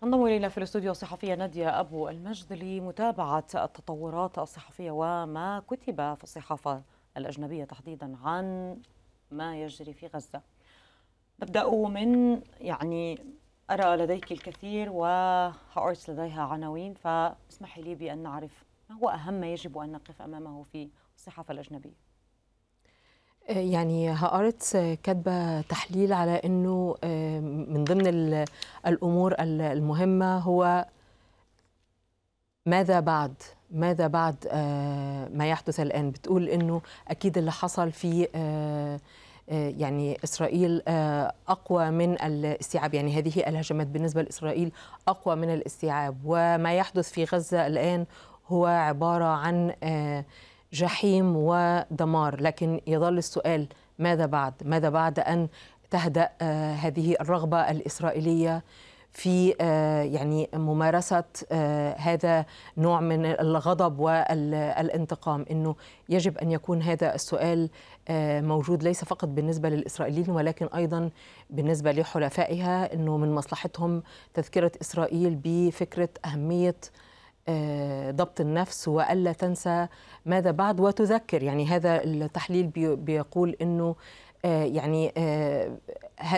تنضم الينا في الاستوديو الصحفيه ناديه ابو المجد لمتابعه التطورات الصحفيه وما كتب في الصحافه الاجنبيه تحديدا عن ما يجري في غزه. نبدا من يعني ارى لديك الكثير وهارتس لديها عناوين فاسمحي لي بان نعرف ما هو اهم ما يجب ان نقف امامه في الصحافه الاجنبيه. يعني هقرت كاتبه تحليل على انه آه، من ضمن الامور المهمه هو ماذا بعد ماذا بعد آه، ما يحدث الان بتقول انه اكيد اللي حصل في آه، يعني اسرائيل اقوى من الاستيعاب يعني هذه الهجمات بالنسبه لاسرائيل اقوى من الاستيعاب وما يحدث في غزه الان هو عباره عن جحيم ودمار لكن يظل السؤال ماذا بعد ماذا بعد أن تهدأ آه، هذه الرغبة الإسرائيلية في آه، يعني ممارسة آه، هذا نوع من الغضب والانتقام أنه يجب أن يكون هذا السؤال موجود ليس فقط بالنسبة للإسرائيليين ولكن أيضا بالنسبة لحلفائها أنه من مصلحتهم تذكرة إسرائيل بفكرة أهمية آه، ضبط النفس والا تنسى ماذا بعد وتذكر يعني هذا التحليل بيقول انه آه، يعني آه،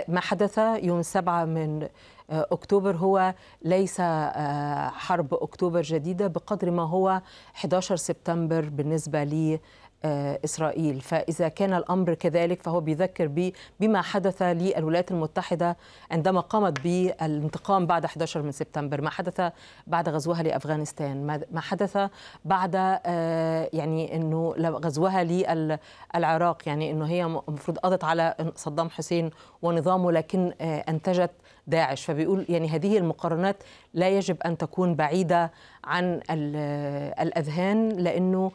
ما حدث يوم 7 من اكتوبر هو ليس حرب اكتوبر جديده بقدر ما هو 11 سبتمبر بالنسبه آه، إسرائيل فإذا كان الأمر كذلك فهو بيذكر بي بما حدث للولايات المتحدة عندما قامت بالانتقام بعد 11 من سبتمبر ما حدث بعد غزوها لأفغانستان ما حدث بعد آه، يعني أنه غزوها للعراق يعني أنه هي المفروض قضت على صدام حسين ونظامه لكن آه، أنتجت داعش فبيقول يعني هذه المقارنات لا يجب أن تكون بعيدة عن الأذهان لأنه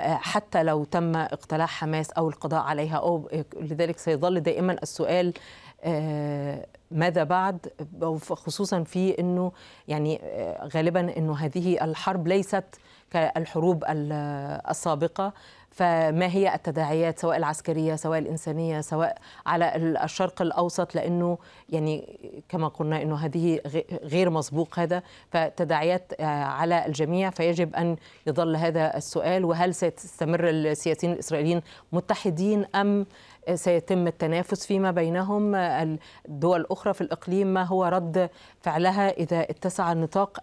حتى لو تم اقتلاع حماس او القضاء عليها او لذلك سيظل دائما السؤال آه، ماذا بعد خصوصا في انه يعني آه، غالبا انه هذه الحرب ليست كالحروب السابقه فما هي التداعيات سواء العسكرية سواء الإنسانية سواء على الشرق الأوسط لأنه يعني كما قلنا أنه هذه غير مسبوق هذا فتداعيات آه، على الجميع فيجب أن يظل هذا السؤال وهل ستستمر السياسيين الإسرائيليين متحدين أم سيتم التنافس فيما بينهم الدول الأخرى في الإقليم ما هو رد فعلها إذا اتسع النطاق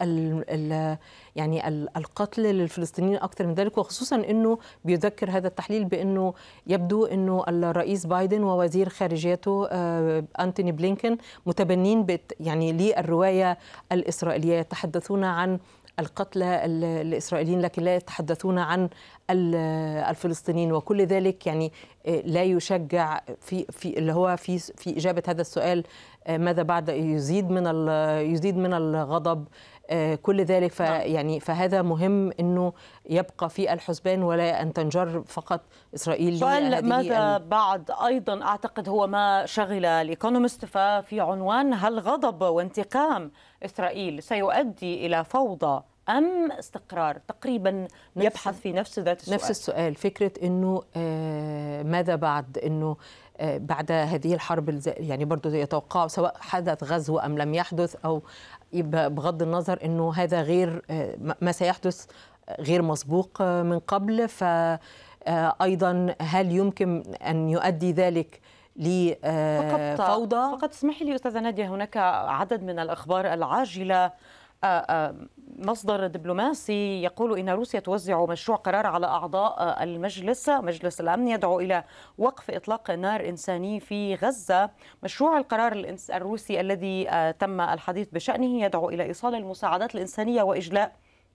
يعني القتل للفلسطينيين أكثر من ذلك وخصوصا أنه بيذكر هذا التحليل بأنه يبدو أنه الرئيس بايدن ووزير خارجيته آه، أنتوني بلينكن متبنين يعني للرواية الإسرائيلية يتحدثون عن القتلى الاسرائيليين لكن لا يتحدثون عن الفلسطينيين وكل ذلك يعني آه، لا يشجع في في اللي هو في في اجابه هذا السؤال آه، ماذا بعد يزيد من يزيد من الغضب آه، كل ذلك فيعني نعم. فهذا مهم انه يبقى في الحسبان ولا ان تنجر فقط اسرائيل سؤال يعني ماذا بعد ايضا اعتقد هو ما شغل الايكونومست ففي عنوان هل غضب وانتقام اسرائيل سيؤدي الى فوضى أم استقرار تقريبا نفس يبحث في نفس ذات السؤال نفس السؤال فكرة أنه آه، ماذا بعد أنه آه، بعد هذه الحرب يعني برضو يتوقع سواء حدث غزو أم لم يحدث أو بغض النظر أنه هذا غير آه، ما سيحدث غير مسبوق من قبل فأيضا هل يمكن أن يؤدي ذلك لفوضى فقط, فقط اسمحي لي أستاذة نادية هناك عدد من الأخبار العاجلة آه، آه، مصدر دبلوماسي يقول إن روسيا توزع مشروع قرار على أعضاء آه، المجلس مجلس الأمن يدعو إلى وقف إطلاق نار إنساني في غزة مشروع القرار الروسي الذي تم الحديث بشأنه يدعو إلى إيصال المساعدات الإنسانية وإجلاء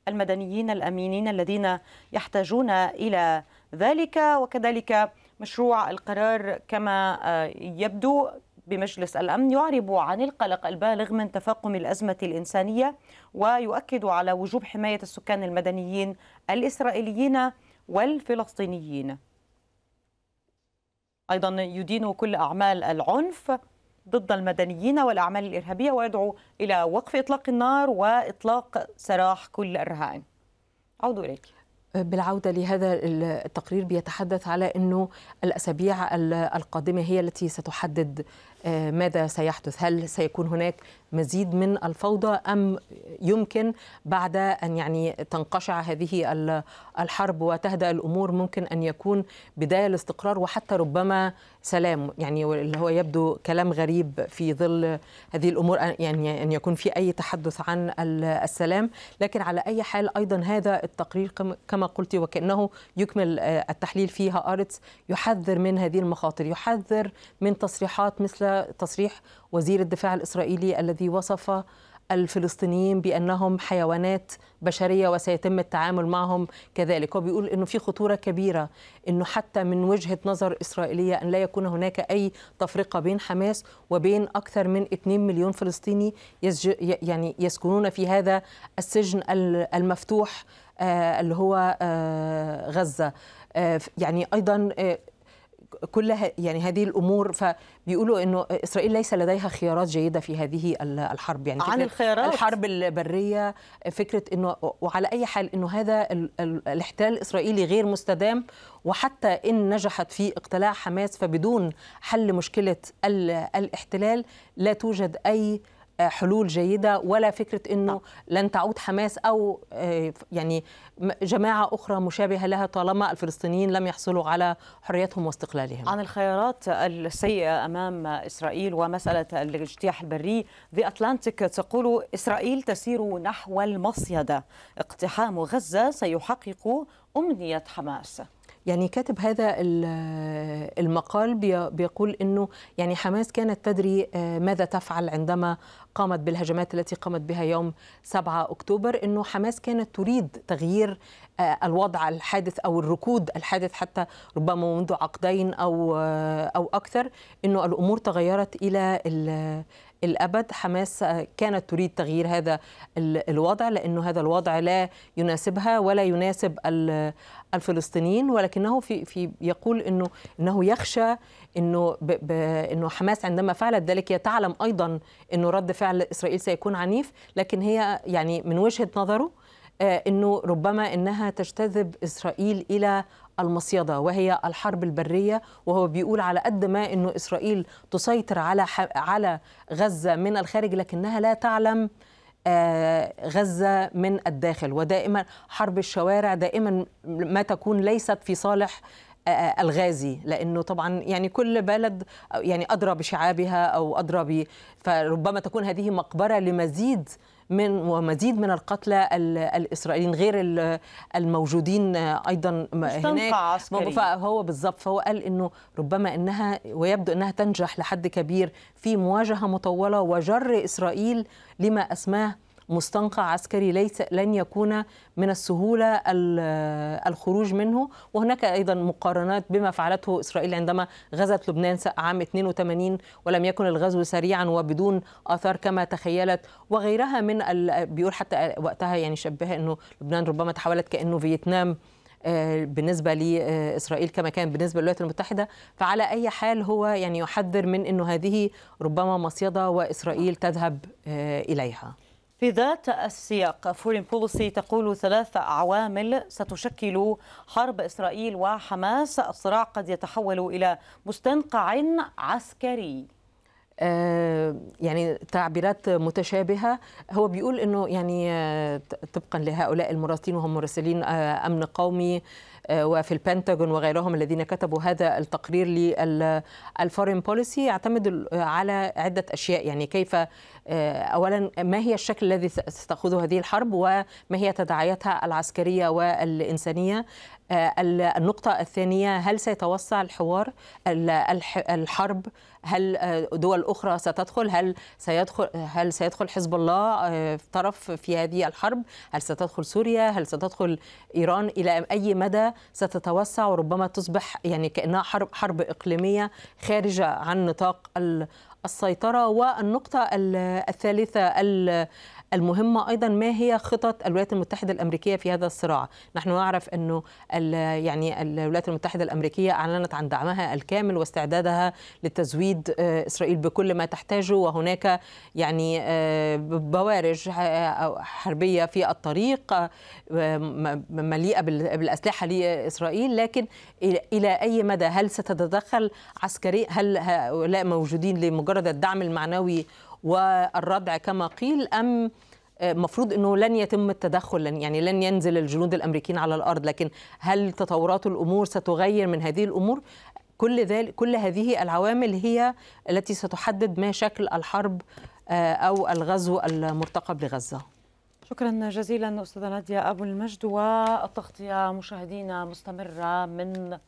المدنيين الأمينين الذين يحتاجون إلى ذلك وكذلك مشروع القرار كما يبدو بمجلس الأمن يعرب عن القلق البالغ من تفاقم الأزمة الإنسانية ويؤكد على وجوب حماية السكان المدنيين الإسرائيليين والفلسطينيين أيضا يدين كل أعمال العنف ضد المدنيين والأعمال الإرهابية ويدعو إلى وقف إطلاق النار وإطلاق سراح كل الرهائن أعود إليك بالعودة لهذا التقرير بيتحدث على أنه الأسابيع القادمة هي التي ستحدد آه، ماذا سيحدث هل سيكون هناك مزيد من الفوضى ام يمكن بعد ان يعني تنقشع هذه الحرب وتهدأ الامور ممكن ان يكون بدايه الاستقرار وحتى ربما سلام يعني اللي هو يبدو كلام غريب في ظل هذه الامور يعني ان يكون في اي تحدث عن السلام لكن على اي حال ايضا هذا التقرير كما قلت وكانه يكمل آه، التحليل فيها ارتس يحذر من هذه المخاطر يحذر من تصريحات مثل تصريح وزير الدفاع الإسرائيلي الذي وصف الفلسطينيين بانهم حيوانات بشريه وسيتم التعامل معهم كذلك وبيقول انه في خطوره كبيره انه حتى من وجهه نظر اسرائيليه ان لا يكون هناك اي تفرقه بين حماس وبين اكثر من 2 مليون فلسطيني يسج... يعني يسكنون في هذا السجن المفتوح آه، اللي هو آه، غزه آه، يعني ايضا كل يعني هذه الامور فبيقولوا انه اسرائيل ليس لديها خيارات جيده في هذه الحرب يعني عن الخيارات الحرب البريه فكره انه وعلى اي حال انه هذا الاحتلال الاسرائيلي غير مستدام وحتى ان نجحت في اقتلاع حماس فبدون حل مشكله الاحتلال لا توجد اي آه، حلول جيده ولا فكره انه نعم. لن تعود حماس او آه، يعني جماعه اخرى مشابهه لها طالما الفلسطينيين لم يحصلوا على حريتهم واستقلالهم. عن الخيارات السيئه امام اسرائيل ومساله الاجتياح البري ذا اتلانتيك تقول اسرائيل تسير نحو المصيده اقتحام غزه سيحقق امنيه حماس. يعني كاتب هذا المقال بيقول انه يعني حماس كانت تدري آه، ماذا تفعل عندما قامت بالهجمات التي قامت بها يوم 7 اكتوبر انه حماس كانت تريد تغيير آه، الوضع الحادث او الركود الحادث حتى ربما منذ عقدين او آه، او اكثر انه الامور تغيرت الى الأبد حماس كانت تريد تغيير هذا الوضع لأنه هذا الوضع لا يناسبها ولا يناسب الفلسطينيين ولكنه في في يقول انه انه يخشى انه ب ب انه حماس عندما فعلت ذلك هي تعلم ايضا انه رد فعل اسرائيل سيكون عنيف لكن هي يعني من وجهه نظره آه، انه ربما انها تجتذب اسرائيل الى المصيدة وهي الحرب البرية وهو بيقول على قد ما أنه إسرائيل تسيطر على, على غزة من الخارج لكنها لا تعلم آه، غزة من الداخل ودائما حرب الشوارع دائما ما تكون ليست في صالح آه، الغازي لانه طبعا يعني كل بلد يعني ادرى بشعابها او ادرى فربما تكون هذه مقبره لمزيد من ومزيد من القتلى الإسرائيليين غير الموجودين أيضا هناك عسكري. فهو بالظبط فهو قال أنه ربما أنها ويبدو أنها تنجح لحد كبير في مواجهة مطولة وجر إسرائيل لما أسماه مستنقع عسكري ليس لن يكون من السهولة الخروج منه وهناك أيضا مقارنات بما فعلته إسرائيل عندما غزت لبنان عام 82 ولم يكن الغزو سريعا وبدون آثار كما تخيلت وغيرها من ال... بيقول حتى وقتها يعني شبهها أنه لبنان ربما تحولت كأنه فيتنام آه، بالنسبة لإسرائيل كما كان بالنسبة للولايات المتحدة فعلى أي حال هو يعني يحذر من أنه هذه ربما مصيدة وإسرائيل تذهب آه، إليها في ذات السياق فورين بوليسي تقول ثلاث عوامل ستشكل حرب إسرائيل وحماس الصراع قد يتحول إلى مستنقع عسكري آه، يعني تعبيرات متشابهه هو بيقول انه يعني آه، طبقا لهؤلاء المراسلين وهم مراسلين آه، امن قومي آه، وفي البنتاجون وغيرهم الذين كتبوا هذا التقرير للفورين بوليسي يعتمد على عدة أشياء يعني كيف آه، أولا ما هي الشكل الذي ستأخذه هذه الحرب وما هي تداعياتها العسكرية والإنسانية آه، النقطة الثانية هل سيتوسع الحوار الحرب هل دول أخرى ستدخل هل سيدخل هل سيدخل حزب الله طرف في هذه الحرب هل ستدخل سوريا هل ستدخل إيران إلى أي مدى ستتوسع وربما تصبح يعني كانها حرب حرب اقليميه خارجه عن نطاق السيطرة والنقطة الثالثة المهمة أيضا ما هي خطط الولايات المتحدة الأمريكية في هذا الصراع نحن نعرف أنه يعني الولايات المتحدة الأمريكية أعلنت عن دعمها الكامل واستعدادها لتزويد آه، إسرائيل بكل ما تحتاجه وهناك يعني آه، بوارج آه، حربية في الطريق مليئة بالأسلحة لإسرائيل لكن إلى أي مدى هل ستتدخل عسكري هل هؤلاء موجودين لمجرد مجرد الدعم المعنوي والردع كما قيل أم آه، مفروض أنه لن يتم التدخل يعني لن ينزل الجنود الأمريكيين على الأرض لكن هل تطورات الأمور ستغير من هذه الأمور كل ذلك كل هذه العوامل هي التي ستحدد ما شكل الحرب آه، او الغزو المرتقب لغزه. شكرا جزيلا استاذه ناديه ابو المجد والتغطيه مشاهدينا مستمره من